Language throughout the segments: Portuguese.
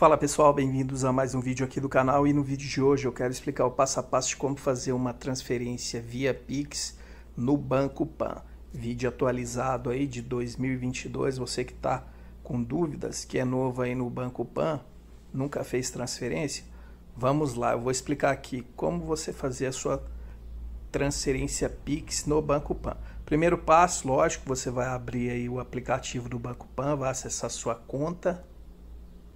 Fala pessoal, bem-vindos a mais um vídeo aqui do canal e no vídeo de hoje eu quero explicar o passo a passo de como fazer uma transferência via Pix no Banco Pan. Vídeo atualizado aí de 2022, você que está com dúvidas, que é novo aí no Banco Pan, nunca fez transferência, vamos lá, eu vou explicar aqui como você fazer a sua transferência Pix no Banco Pan. Primeiro passo, lógico, você vai abrir aí o aplicativo do Banco Pan, vai acessar sua conta,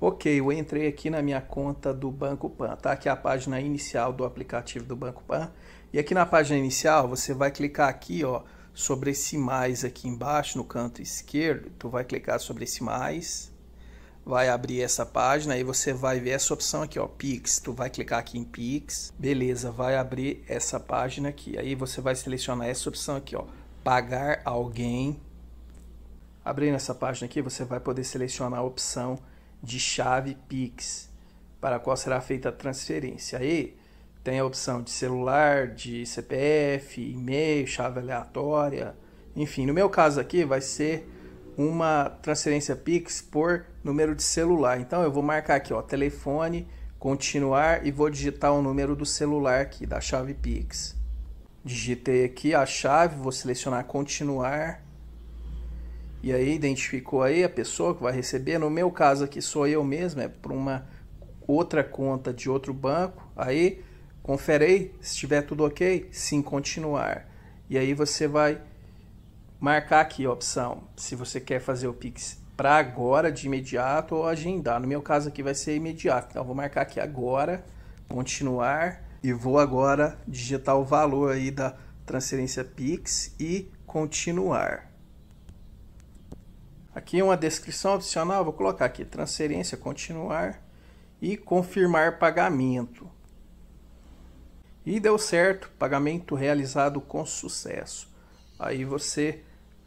Ok, eu entrei aqui na minha conta do Banco Pan, tá? Aqui é a página inicial do aplicativo do Banco Pan. E aqui na página inicial, você vai clicar aqui, ó, sobre esse mais aqui embaixo, no canto esquerdo. Tu vai clicar sobre esse mais, vai abrir essa página e você vai ver essa opção aqui, ó, Pix. Tu vai clicar aqui em Pix. Beleza, vai abrir essa página aqui. Aí você vai selecionar essa opção aqui, ó, pagar alguém. Abrindo essa página aqui, você vai poder selecionar a opção de chave Pix, para a qual será feita a transferência. Aí tem a opção de celular, de CPF, e-mail, chave aleatória, enfim. No meu caso aqui vai ser uma transferência Pix por número de celular. Então eu vou marcar aqui, ó, telefone, continuar e vou digitar o número do celular aqui da chave Pix. Digitei aqui a chave, vou selecionar continuar e aí identificou aí a pessoa que vai receber. No meu caso aqui sou eu mesmo, é para uma outra conta de outro banco. Aí conferei, se estiver tudo ok, sim continuar. E aí você vai marcar aqui a opção se você quer fazer o Pix para agora de imediato ou agendar. No meu caso aqui vai ser imediato. Então vou marcar aqui agora, continuar e vou agora digitar o valor aí da transferência Pix e continuar. Aqui uma descrição adicional, vou colocar aqui transferência, continuar e confirmar pagamento. E deu certo, pagamento realizado com sucesso. Aí você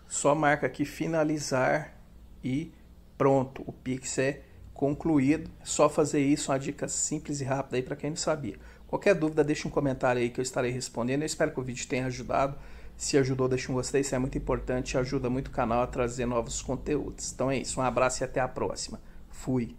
só marca aqui finalizar e pronto, o Pix é concluído. É só fazer isso, uma dica simples e rápida aí para quem não sabia. Qualquer dúvida, deixe um comentário aí que eu estarei respondendo. Eu espero que o vídeo tenha ajudado. Se ajudou, deixa um gostei, isso é muito importante, ajuda muito o canal a trazer novos conteúdos. Então é isso, um abraço e até a próxima. Fui.